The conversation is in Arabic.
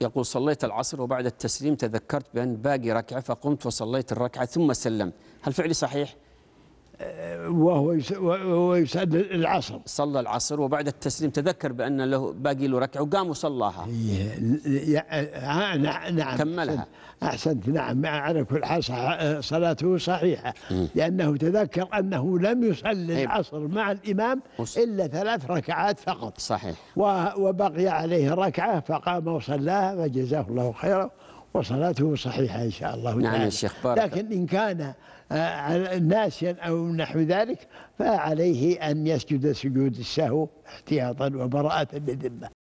يقول صليت العصر وبعد التسليم تذكرت بأن باقي ركعة فقمت وصليت الركعة ثم سلمت هل فعلي صحيح؟ وهو وهو العصر صلى العصر وبعد التسليم تذكر بان له باقي له ركعه وقام وصلاها إيه، آه، نعم،, نعم كملها احسنت نعم على كل حال صلاته صحيحه لانه تذكر انه لم يصلي إيه. العصر مع الامام الا ثلاث ركعات فقط صحيح وبقي عليه ركعه فقام وصلاها فجزاه الله خيرا وصلاته صحيحة إن شاء الله نعم تعالى نعم الشيخ بارك لكن إن كان آه، ناسيا أو نحو ذلك فعليه أن يسجد سجود السهو احتياطا وبراءة للذمة